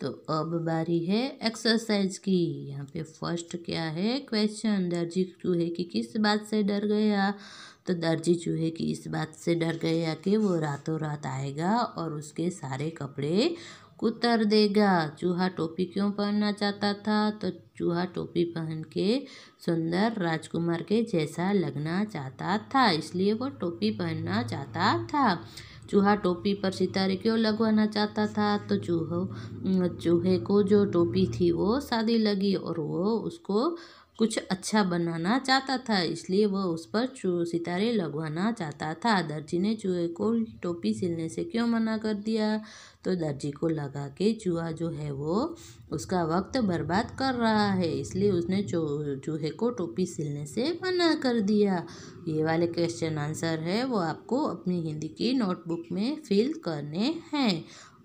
तो अब बारी है एक्सरसाइज की यहाँ पे फर्स्ट क्या है क्वेश्चन दर्जी चूहे की किस बात से डर गया तो दर्जी चूहे की इस बात से डर गया कि वो रातों रात आएगा और उसके सारे कपड़े कुतर देगा चूहा टोपी क्यों पहनना चाहता था तो चूहा टोपी पहन के सुंदर राजकुमार के जैसा लगना चाहता था इसलिए वो टोपी पहनना चाहता था चूहा टोपी पर सितारे क्यों लगवाना चाहता था तो चूहो चूहे को जो टोपी थी वो सादी लगी और वो उसको कुछ अच्छा बनाना चाहता था इसलिए वह उस पर चू सितारे लगवाना चाहता था दर्जी ने चूहे को टोपी सिलने से क्यों मना कर दिया तो दर्जी को लगा कि चूहा जो है वो उसका वक्त बर्बाद कर रहा है इसलिए उसने चूहे को टोपी सिलने से मना कर दिया ये वाले क्वेश्चन आंसर है वो आपको अपनी हिंदी की नोटबुक में फिल करने हैं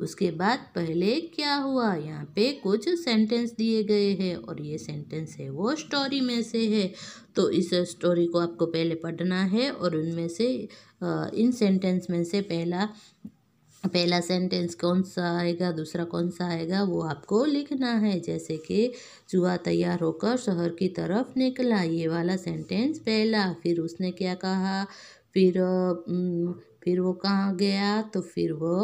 उसके बाद पहले क्या हुआ यहाँ पे कुछ सेंटेंस दिए गए हैं और ये सेंटेंस है वो स्टोरी में से है तो इस स्टोरी को आपको पहले पढ़ना है और उनमें से इन सेंटेंस में से पहला पहला सेंटेंस कौन सा आएगा दूसरा कौन सा आएगा वो आपको लिखना है जैसे कि जुआ तैयार होकर शहर की तरफ निकला ये वाला सेंटेंस पहला फिर उसने क्या कहा फिर फिर वो कहाँ गया तो फिर वो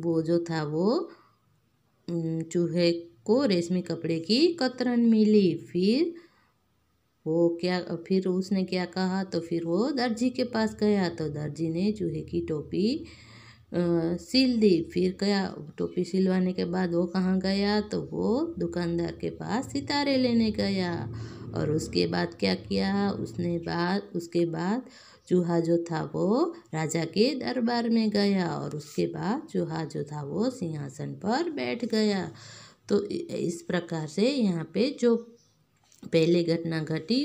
वो जो था वो चूहे को रेशमी कपड़े की कतरन मिली फिर वो क्या फिर उसने क्या कहा तो फिर वो दर्जी के पास गया तो दर्जी ने चूहे की टोपी सिल दी फिर क्या टोपी सिलवाने के बाद वो कहाँ गया तो वो दुकानदार के पास सितारे लेने गया और उसके बाद क्या किया उसने बाद उसके बाद चूहा जो था वो राजा के दरबार में गया और उसके बाद चूहा जो था वो सिंहासन पर बैठ गया तो इस प्रकार से यहाँ पे जो पहले घटना घटी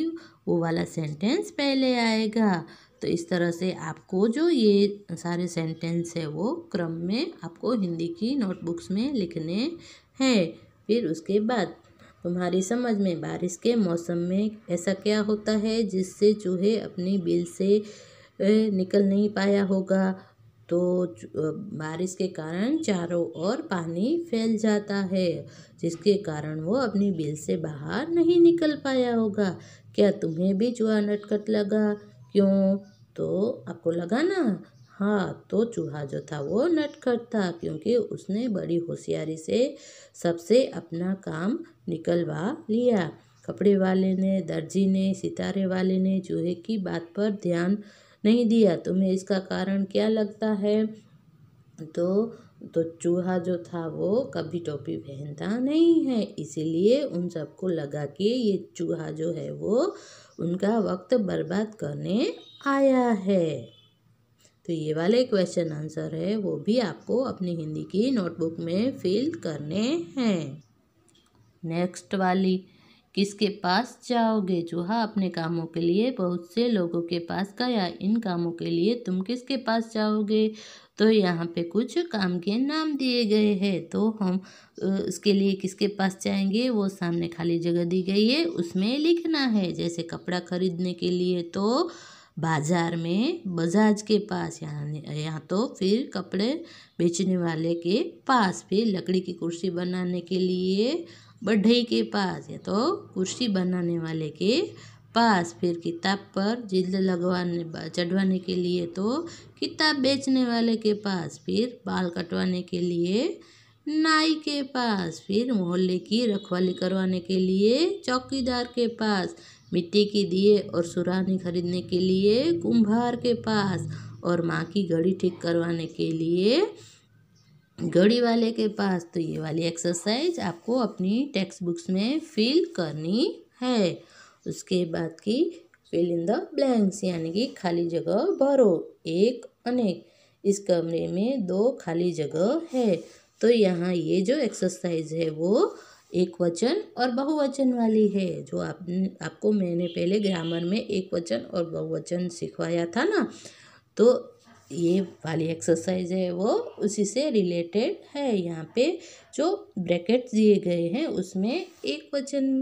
वो वाला सेंटेंस पहले आएगा तो इस तरह से आपको जो ये सारे सेंटेंस है वो क्रम में आपको हिंदी की नोटबुक्स में लिखने हैं फिर उसके बाद तुम्हारी समझ में बारिश के मौसम में ऐसा क्या होता है जिससे चूहे अपने बिल से निकल नहीं पाया होगा तो बारिश के कारण चारों ओर पानी फैल जाता है जिसके कारण वो अपनी बिल से बाहर नहीं निकल पाया होगा क्या तुम्हें भी चूहा नटखट लगा क्यों तो आपको लगा ना हाँ तो चूहा जो था वो नटखट था क्योंकि उसने बड़ी होशियारी से सबसे अपना काम निकलवा लिया कपड़े वाले ने दर्जी ने सितारे वाले ने चूहे की बात पर ध्यान नहीं दिया तुम्हें इसका कारण क्या लगता है तो तो चूहा जो था वो कभी टोपी पहनता नहीं है इसीलिए उन सबको लगा कि ये चूहा जो है वो उनका वक्त बर्बाद करने आया है तो ये वाले क्वेश्चन आंसर है वो भी आपको अपनी हिंदी की नोटबुक में फिल करने हैं नेक्स्ट वाली किसके पास जाओगे चूहा अपने कामों के लिए बहुत से लोगों के पास गया इन कामों के लिए तुम किसके पास जाओगे तो यहाँ पे कुछ काम के नाम दिए गए हैं तो हम उसके लिए किसके पास जाएंगे वो सामने खाली जगह दी गई है उसमें लिखना है जैसे कपड़ा खरीदने के लिए तो बाज़ार में बजाज के पास यानी या तो फिर कपड़े बेचने वाले के पास फिर लकड़ी की कुर्सी बनाने के लिए बढ़ई के पास या तो कुर्सी बनाने वाले के पास फिर किताब पर जिल्द लगवाने चढ़वाने के लिए तो किताब बेचने वाले के पास फिर बाल कटवाने के लिए नाई के पास फिर मोहल्ले की रखवाली करवाने के लिए चौकीदार के पास मिट्टी की दिए और सुरानी खरीदने के लिए कुंभार के पास और माँ की घड़ी ठीक करवाने के लिए घड़ी वाले के पास तो ये वाली एक्सरसाइज आपको अपनी टेक्स्ट बुक्स में फिल करनी है उसके बाद की फिल इन द ब्लैंक्स यानी कि खाली जगह भरो एक अनेक इस कमरे में दो खाली जगह है तो यहाँ ये जो एक्सरसाइज है वो एक वचन और बहुवचन वाली है जो आप आपको मैंने पहले ग्रामर में एक वचन और बहुवचन सिखवाया था ना तो ये वाली एक्सरसाइज है वो उसी से रिलेटेड है यहाँ पे जो ब्रैकेट दिए गए हैं उसमें एक वचन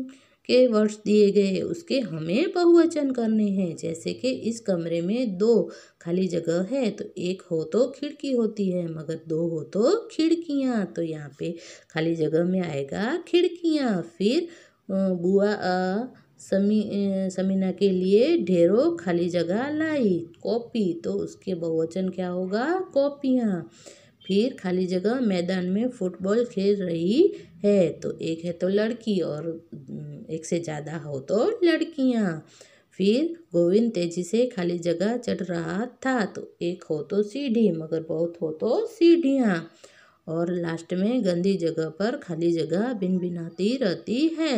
के वर्ड्स दिए गए उसके हमें बहुवचन करने हैं जैसे कि इस कमरे में दो खाली जगह है तो एक हो तो खिड़की होती है मगर दो हो तो खिड़कियाँ तो यहाँ पे खाली जगह में आएगा खिड़कियाँ फिर बुआ आ, समी समीना के लिए ढेरों खाली जगह लाई कॉपी तो उसके बहुवचन क्या होगा कॉपियाँ फिर खाली जगह मैदान में फुटबॉल खेल रही है तो एक है तो लड़की और एक से ज़्यादा हो तो लड़कियाँ फिर गोविंद तेजी से खाली जगह चढ़ रहा था तो एक हो तो सीढ़ी मगर बहुत हो तो सीढ़ियाँ और लास्ट में गंदी जगह पर खाली जगह बिन बिनाती रहती है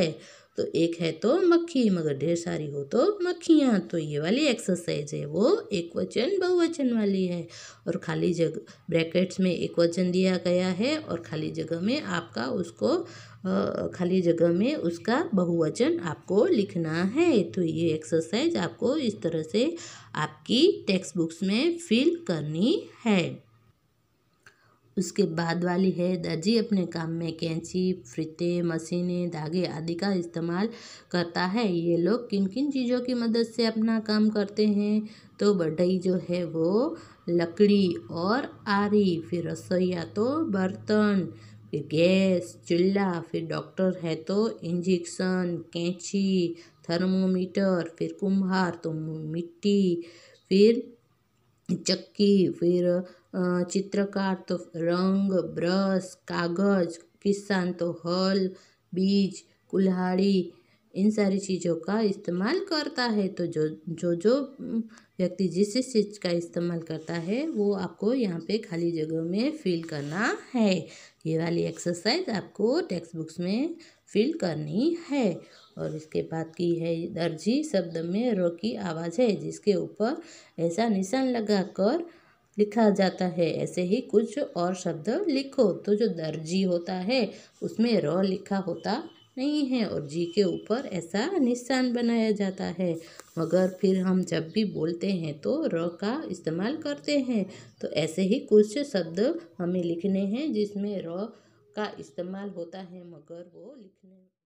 तो एक है तो मक्खी मगर ढेर सारी हो तो मक्खियाँ तो ये वाली एक्सरसाइज है वो एक वचन बहुवचन वाली है और खाली जगह ब्रैकेट्स में एक वचन दिया गया है और खाली जगह में आपका उसको खाली जगह में उसका बहुवचन आपको लिखना है तो ये एक्सरसाइज आपको इस तरह से आपकी टेक्स्ट बुक्स में फिल करनी है उसके बाद वाली है दर्जी अपने काम में कैंची फ्रिते मशीनें धागे आदि का इस्तेमाल करता है ये लोग किन किन चीज़ों की मदद से अपना काम करते हैं तो बढ़ई जो है वो लकड़ी और आरी फिर रसोईया तो बर्तन फिर गैस चूल्हा फिर डॉक्टर है तो इंजेक्शन कैंची थर्मोमीटर फिर कुम्हार तो मिट्टी फिर चक्की फिर चित्रकार तो रंग ब्रश कागज किसान तो हल बीज कुल्हाड़ी इन सारी चीज़ों का इस्तेमाल करता है तो जो जो जो व्यक्ति जिस जिस चीज़ का इस्तेमाल करता है वो आपको यहाँ पे खाली जगह में फिल करना है ये वाली एक्सरसाइज आपको टेक्स्ट बुक्स में फील करनी है और इसके बाद की है दर्जी शब्द में रो की आवाज़ है जिसके ऊपर ऐसा निशान लगाकर लिखा जाता है ऐसे ही कुछ और शब्द लिखो तो जो दर्जी होता है उसमें रो लिखा होता नहीं है और जी के ऊपर ऐसा निशान बनाया जाता है मगर फिर हम जब भी बोलते हैं तो र का इस्तेमाल करते हैं तो ऐसे ही कुछ शब्द हमें लिखने हैं जिसमें र का इस्तेमाल होता है मगर वो लिखने